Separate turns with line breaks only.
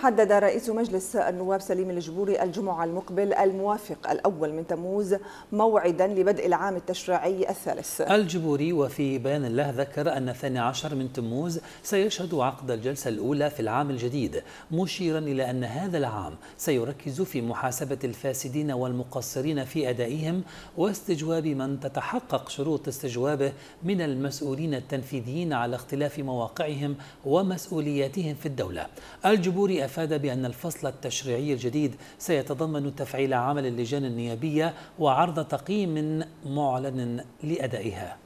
حدد رئيس مجلس النواب سليم الجبوري الجمعة المقبل الموافق الأول من تموز موعدا لبدء العام التشريعي الثالث
الجبوري وفي بيان له ذكر أن 12 من تموز سيشهد عقد الجلسة الأولى في العام الجديد مشيرا إلى أن هذا العام سيركز في محاسبة الفاسدين والمقصرين في أدائهم واستجواب من تتحقق شروط استجوابه من المسؤولين التنفيذيين على اختلاف مواقعهم ومسؤولياتهم في الدولة الجبوري أفاد بأن الفصل التشريعي الجديد سيتضمن تفعيل عمل اللجان النيابية وعرض تقييم معلن لأدائها